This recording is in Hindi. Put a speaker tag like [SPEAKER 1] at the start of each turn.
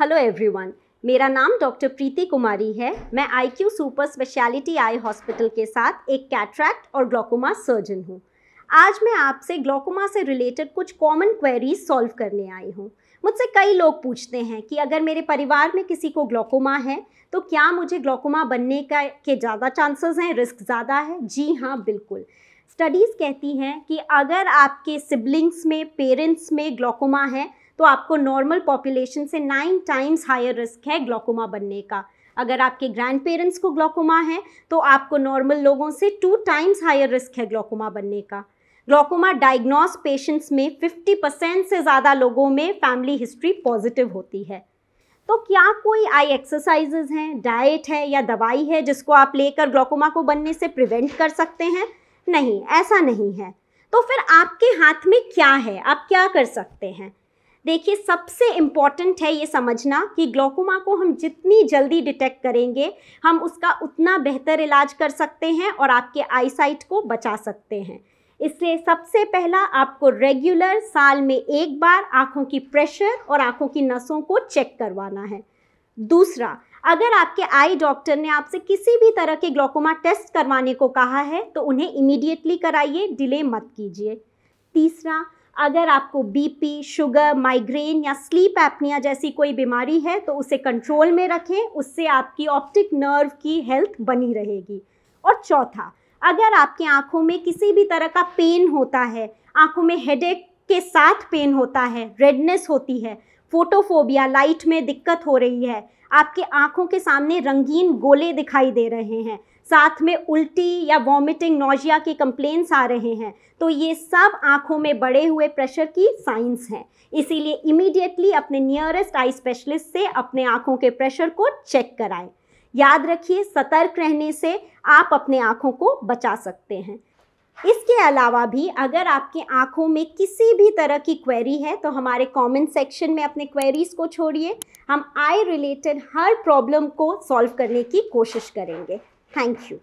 [SPEAKER 1] हेलो एवरीवन मेरा नाम डॉक्टर प्रीति कुमारी है मैं IQ super speciality eye hospital के साथ एक कैट्रैक्ट और ग्लोकोमा सर्जन हूँ आज मैं आपसे ग्लोकोमा से रिलेटेड कुछ कॉमन क्वेरीज सॉल्व करने आई हूँ मुझसे कई लोग पूछते हैं कि अगर मेरे परिवार में किसी को ग्लोकोमा है तो क्या मुझे ग्लोकोमा बनने का के ज़्यादा चांसेस हैं रिस्क ज़्यादा है जी हाँ बिल्कुल स्टडीज़ कहती हैं कि अगर आपके सिबलिंग्स में पेरेंट्स में ग्लोकोमा है तो आपको नॉर्मल पॉपुलेशन से नाइन टाइम्स हायर रिस्क है ग्लोकोमा बनने का अगर आपके ग्रैंड पेरेंट्स को ग्लोकोमा है तो आपको नॉर्मल लोगों से टू टाइम्स हायर रिस्क है ग्लोकोमा बनने का ग्लोकोमा डायग्नोस पेशेंट्स में 50 परसेंट से ज़्यादा लोगों में फैमिली हिस्ट्री पॉजिटिव होती है तो क्या कोई आई एक्सरसाइजेज हैं डाइट है या दवाई है जिसको आप लेकर ग्लोकोमा को बनने से प्रिवेंट कर सकते हैं नहीं ऐसा नहीं है तो फिर आपके हाथ में क्या है आप क्या कर सकते हैं देखिए सबसे इम्पॉर्टेंट है ये समझना कि ग्लोकोमा को हम जितनी जल्दी डिटेक्ट करेंगे हम उसका उतना बेहतर इलाज कर सकते हैं और आपके आईसाइट को बचा सकते हैं इसलिए सबसे पहला आपको रेगुलर साल में एक बार आँखों की प्रेशर और आँखों की नसों को चेक करवाना है दूसरा अगर आपके आई डॉक्टर ने आपसे किसी भी तरह के ग्लोकोमा टेस्ट करवाने को कहा है तो उन्हें इमीडिएटली कराइए डिले मत कीजिए तीसरा अगर आपको बीपी शुगर माइग्रेन या स्लीप एपनिया जैसी कोई बीमारी है तो उसे कंट्रोल में रखें उससे आपकी ऑप्टिक नर्व की हेल्थ बनी रहेगी और चौथा अगर आपके आँखों में किसी भी तरह का पेन होता है आँखों में हेडेक के साथ पेन होता है रेडनेस होती है फोटोफोबिया लाइट में दिक्कत हो रही है आपके आंखों के सामने रंगीन गोले दिखाई दे रहे हैं साथ में उल्टी या वॉमिटिंग नोजिया के कंप्लेंट्स आ रहे हैं तो ये सब आंखों में बढ़े हुए प्रेशर की साइंस हैं इसीलिए इमीडिएटली अपने नियरेस्ट आई स्पेशलिस्ट से अपने आंखों के प्रेशर को चेक कराएं याद रखिए सतर्क रहने से आप अपने आंखों को बचा सकते हैं इसके अलावा भी अगर आपकी आंखों में किसी भी तरह की क्वेरी है तो हमारे कमेंट सेक्शन में अपने क्वेरीज को छोड़िए हम आई रिलेटेड हर प्रॉब्लम को सॉल्व करने की कोशिश करेंगे थैंक यू